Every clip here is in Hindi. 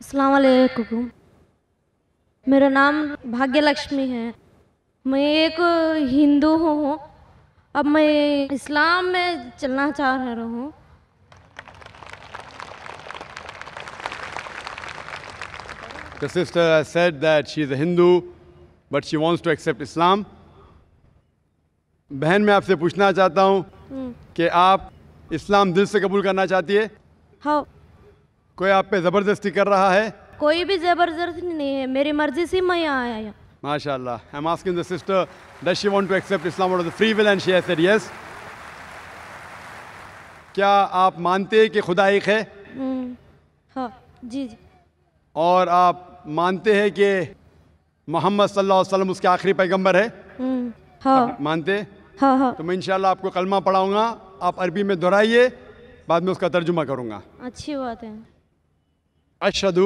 असलकुम मेरा नाम भाग्य लक्ष्मी है मैं एक हिंदू हूँ अब मैं इस्लाम में चलना चाह रहा हूँ The sister has said that she is a Hindu, but she wants to accept Islam. बहन मैं आपसे पूछना चाहता हूँ हम्म। कि आप इस्लाम दिल से कबूल करना चाहती है हाँ कोई आप पे जबरदस्ती कर रहा है कोई भी जबरदस्ती नहीं है मेरी मर्जी से मैं यहाँ आया माशाल्लाह I am asking the sister does she want to accept Islam out of the free will and she has said yes क्या आप मानते हैं कि खुदा एक है हम्म, हाँ जी जी और आप मानते हैं कि मोहम्मद सल्लल्लाहु अलैहि वसल्लम उसके आखिरी पैगंबर है हम्म, हाँ मानते हाँ हाँ तो मैं इंशाल्लाह आपको कलमा पढ़ाऊंगा आप अरबी में दोहराइए बाद में उसका तर्जुमा करूंगा अच्छी बात है अशदु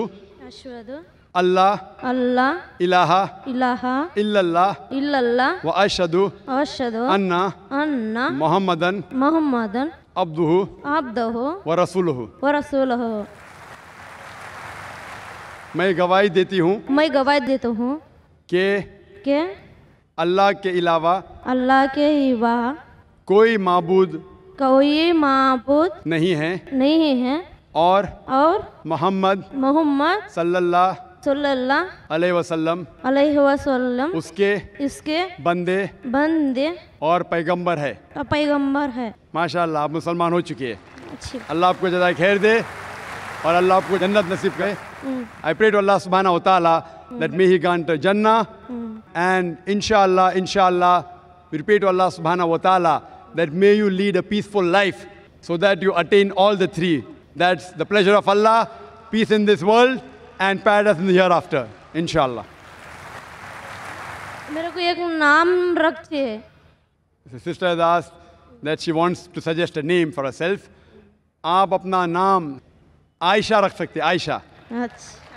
अशदु अल्लाह अल्लाह इलाहा इलाहा इल्लल्लाह इल्लल्लाह व अशदु अशदु अन्ना अन्ना मोहम्मदन मोहम्मदन अब्दुहु अब्दुहु व रसूलुहु व रसूलुहु मैं गवाही देती हूँ मैं गवाही देता हूँ के के अल्लाह के अलावा अल्लाह के अलावा कोई माबूद कोई माबूद नहीं है नहीं है और और मोहम्मद मोहम्मद सल्लल्लाह सल्लल्लाहु अलैहि वसल्लम अलैहि वसल्लम उसके इसके बंदे बंदे और पैगंबर है पैगंबर है माशाल्लाह आप मुसलमान हो चुके हैं अल्लाह आपको जदा खैर दे और अल्लाह आपको जन्नत नसीब करे आई प्रे टू अल्लाह सुबहाना ताला दैट मे ही गॉन जन्ना एंड इंशाल्लाह इंशाल्लाह वी प्रे टू अल्लाह सुबहाना ताला that may you lead a peaceful life so that you attain all the three That's the pleasure of Allah, peace in this world and paradise in the hereafter, inshallah. The sister has asked that she wants to suggest a name for herself. आप अपना नाम आयशा रख Aisha. That's.